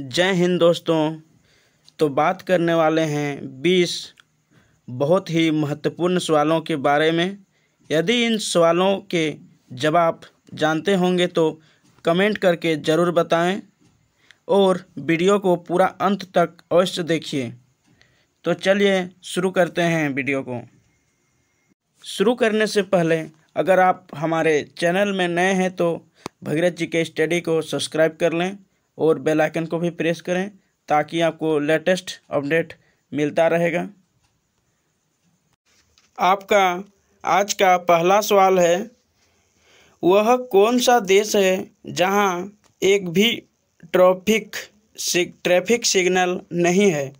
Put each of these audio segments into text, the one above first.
जय हिंद दोस्तों तो बात करने वाले हैं बीस बहुत ही महत्वपूर्ण सवालों के बारे में यदि इन सवालों के जवाब जानते होंगे तो कमेंट करके ज़रूर बताएं और वीडियो को पूरा अंत तक अवश्य देखिए तो चलिए शुरू करते हैं वीडियो को शुरू करने से पहले अगर आप हमारे चैनल में नए हैं तो भगीरथ जी के स्टडी को सब्सक्राइब कर लें और बेल आइकन को भी प्रेस करें ताकि आपको लेटेस्ट अपडेट मिलता रहेगा आपका आज का पहला सवाल है वह कौन सा देश है जहां एक भी ट्रैफिक ट्रैफिक सिग्नल नहीं है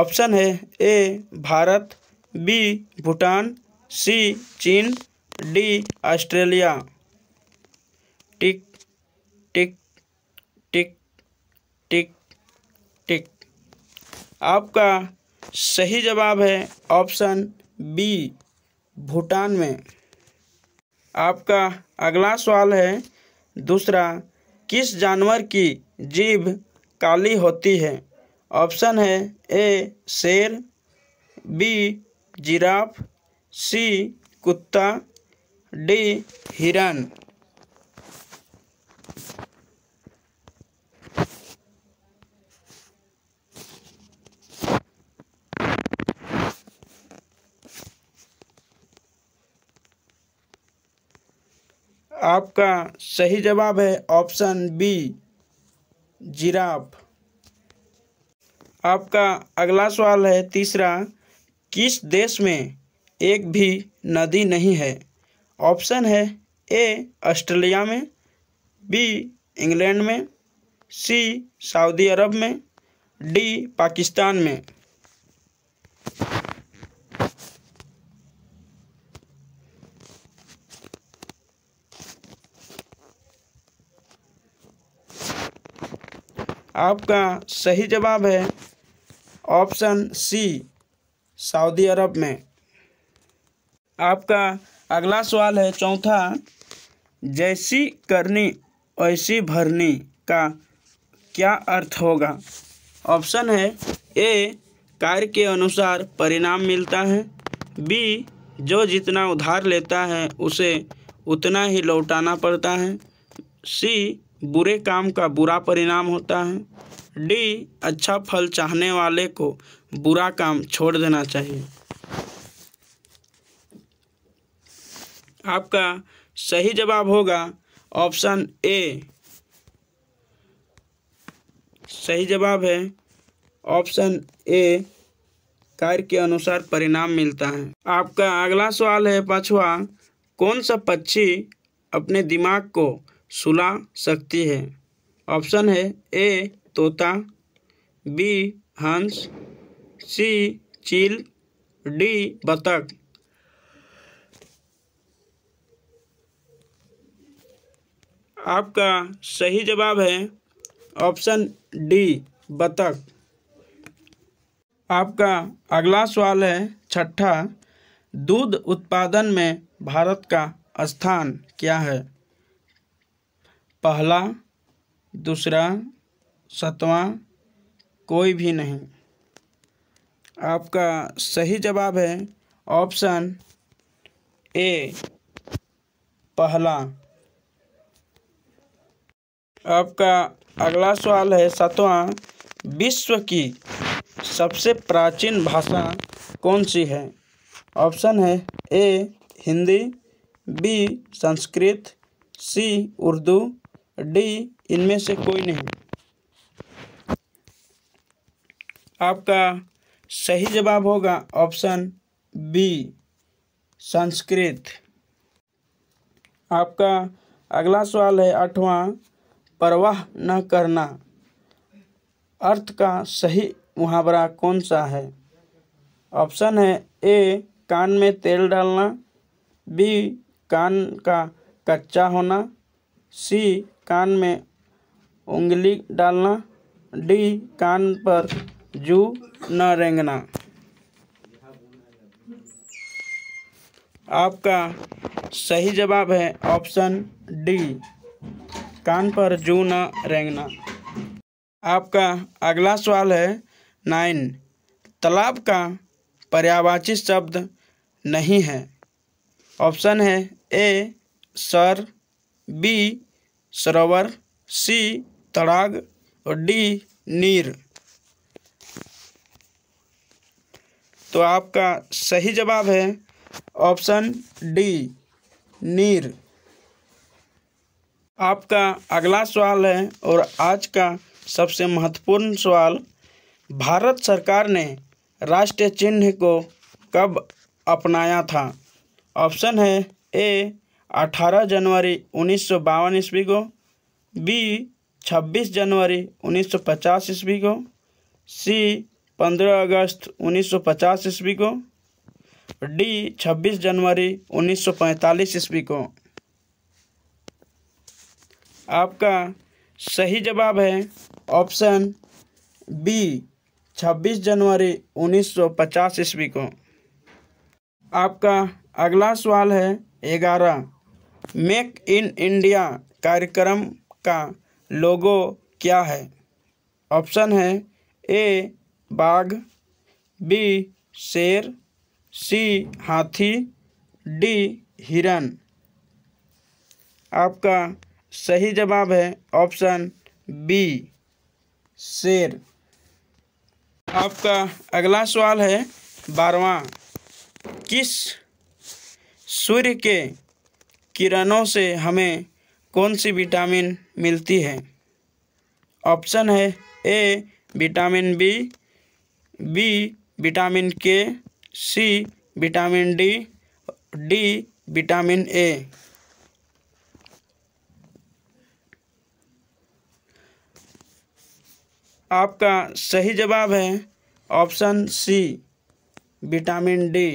ऑप्शन है A Bharat B Bhutan C Cheen D Australia टिक टिक आपका सही जवाब है ऑप्शन बी भूटान में आपका अगला सवाल है दूसरा किस जानवर की जीभ काली होती है ऑप्शन है ए शेर बी जिराफ सी कुत्ता डी हिरन आपका सही जवाब है ऑप्शन बी जिराफ आपका अगला सवाल है तीसरा किस देश में एक भी नदी नहीं है ऑप्शन है ए ऑस्ट्रेलिया में बी इंग्लैंड में सी सऊदी अरब में डी पाकिस्तान में आपका सही जवाब है ऑप्शन सी सऊदी अरब में आपका अगला सवाल है चौथा जैसी करनी वैसी भरनी का क्या अर्थ होगा ऑप्शन है ए कार्य के अनुसार परिणाम मिलता है बी जो जितना उधार लेता है उसे उतना ही लौटाना पड़ता है सी बुरे काम का बुरा परिणाम होता है डी अच्छा फल चाहने वाले को बुरा काम छोड़ देना चाहिए आपका सही जवाब होगा ऑप्शन ए सही जवाब है ऑप्शन ए कार्य के अनुसार परिणाम मिलता है आपका अगला सवाल है पांचवा कौन सा पक्षी अपने दिमाग को सुला सकती है ऑप्शन है ए तोता बी हंस सी चील डी बतख आपका सही जवाब है ऑप्शन डी बतख आपका अगला सवाल है छठा दूध उत्पादन में भारत का स्थान क्या है पहला दूसरा सातवां कोई भी नहीं आपका सही जवाब है ऑप्शन ए पहला आपका अगला सवाल है सातवां विश्व की सबसे प्राचीन भाषा कौन सी है ऑप्शन है A Hindi B Sanskrit C Urdu D इनमें से कोई नहीं आपका सही जवाब होगा ऑप्शन बी संस्कृत आपका अगला सवाल है आठवां परवाह न करना अर्थ का सही मुहावरा कौन सा है ऑप्शन है ए कान में तेल डालना बी कान का कच्चा होना सी कान में उंगली डालना डी कान पर जू न रेंगना आपका सही जवाब है ऑप्शन डी कान पर जू न रेंगना आपका अगला सवाल है नाइन तालाब का पर्यावाची शब्द नहीं है ऑप्शन है ए सर बी सरोवर सी तड़ाग और डी नीर तो आपका सही जवाब है ऑप्शन डी नीर आपका अगला सवाल है और आज का सबसे महत्वपूर्ण सवाल भारत सरकार ने राष्ट्रीय चिन्ह को कब अपनाया था ऑप्शन है ए अठारह जनवरी उन्नीस सौ बावन ईस्वी को बी छब्बीस जनवरी उन्नीस सौ पचास ईस्वी को सी पंद्रह अगस्त उन्नीस सौ पचास ईस्वी को डी छब्बीस जनवरी उन्नीस सौ पैंतालीस ईस्वी को आपका सही जवाब है ऑप्शन बी छब्बीस जनवरी उन्नीस सौ पचास ईस्वी को आपका अगला सवाल है ग्यारह मेक इन इंडिया कार्यक्रम का लोगो क्या है ऑप्शन है ए बाघ बी शेर सी हाथी डी हिरन आपका सही जवाब है ऑप्शन बी शेर आपका अगला सवाल है बारवा किस सूर्य के किरणों से हमें कौन सी विटामिन मिलती है ऑप्शन है A vitamin B B vitamin K C vitamin D D vitamin A आपका सही जवाब है ऑप्शन सी विटामिन डी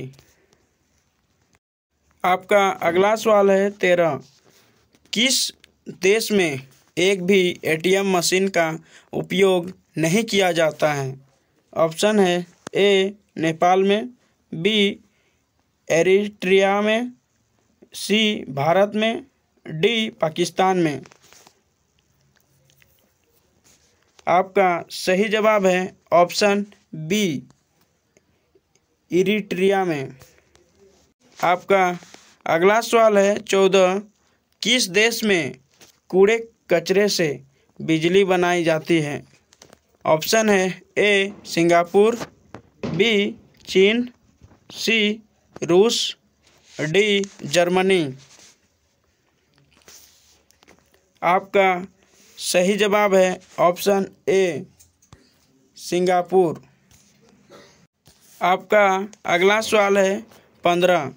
आपका अगला सवाल है तेरह किस देश में एक भी एटीएम मशीन का उपयोग नहीं किया जाता है ऑप्शन है ए नेपाल में बी एरिट्रिया में सी भारत में डी पाकिस्तान में आपका सही जवाब है ऑप्शन बी इरिट्रिया में आपका अगला सवाल है चौदह किस देश में कूड़े कचरे से बिजली बनाई जाती है ऑप्शन है ए सिंगापुर बी चीन सी रूस डी जर्मनी आपका सही जवाब है ऑप्शन ए सिंगापुर आपका अगला सवाल है पंद्रह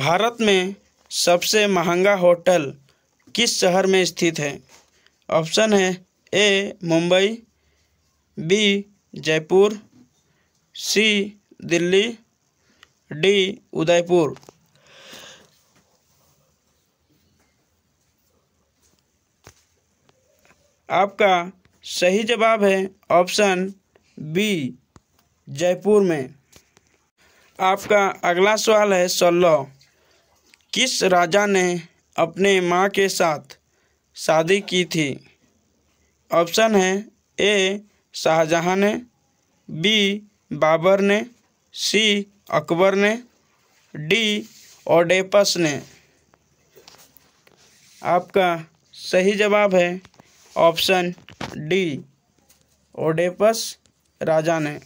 भारत में सबसे महंगा होटल किस शहर में स्थित है ऑप्शन है A Mumbai B Jaipur C Delhi D Udaipur आपका सही जवाब है ऑप्शन बी जयपुर में आपका अगला सवाल है सोलह किस राजा ने अपने माँ के साथ शादी की थी ऑप्शन है ए शाहजहाँ ने बी बाबर ने सी अकबर ने डी ओडेपस ने आपका सही जवाब है ऑप्शन डी ओडेपस राजा ने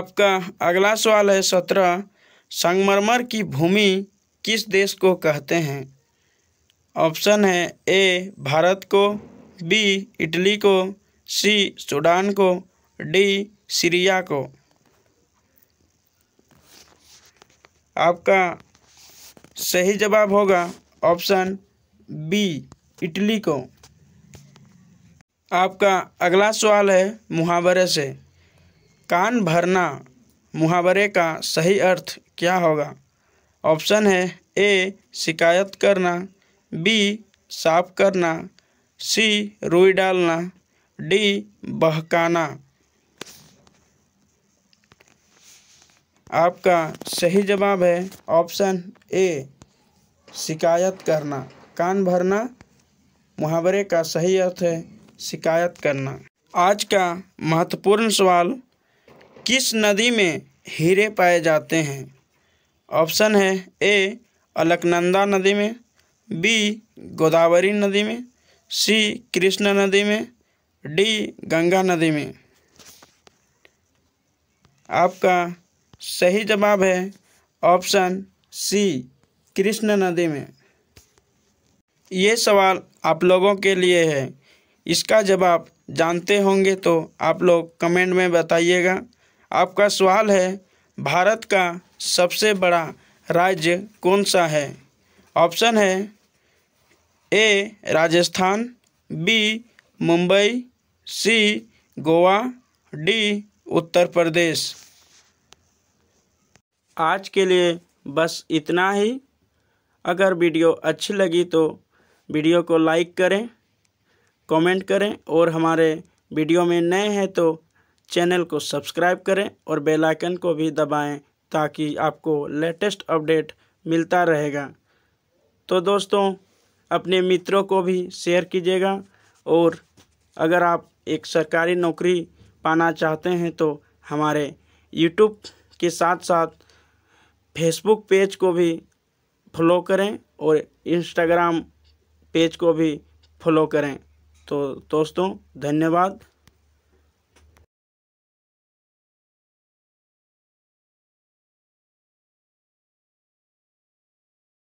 आपका अगला सवाल है सत्रह संगमरमर की भूमि किस देश को कहते हैं ऑप्शन है ए भारत को बी इटली को सी सूडान को डी सीरिया को आपका सही जवाब होगा ऑप्शन बी इटली को आपका अगला सवाल है मुहावरे से कान भरना मुहावरे का सही अर्थ क्या होगा ऑप्शन है ए शिकायत करना बी साफ करना सी रुई डालना डी बहकाना आपका सही जवाब है ऑप्शन ए शिकायत करना कान भरना मुहावरे का सही अर्थ है शिकायत करना आज का महत्वपूर्ण सवाल किस नदी में हीरे पाए जाते हैं ऑप्शन है ए अलकनंदा नदी में बी गोदावरी नदी में सी कृष्णा नदी में डी गंगा नदी में आपका सही जवाब है ऑप्शन सी कृष्णा नदी में ये सवाल आप लोगों के लिए है इसका जवाब जानते होंगे तो आप लोग कमेंट में बताइएगा आपका सवाल है भारत का सबसे बड़ा राज्य कौन सा है ऑप्शन है A Rajasthan B Mumbai C Goa D Uttar Pradesh आज के लिए बस इतना ही अगर वीडियो अच्छी लगी तो वीडियो को लाइक करें कमेंट करें और हमारे वीडियो में नए हैं तो चैनल को सब्सक्राइब करें और बेल आइकन को भी दबाएं ताकि आपको लेटेस्ट अपडेट मिलता रहेगा तो दोस्तों अपने मित्रों को भी शेयर कीजिएगा और अगर आप एक सरकारी नौकरी पाना चाहते हैं तो हमारे यूट्यूब के साथ साथ फेसबुक पेज को भी फॉलो करें और इंस्टाग्राम पेज को भी फॉलो करें तो दोस्तों धन्यवाद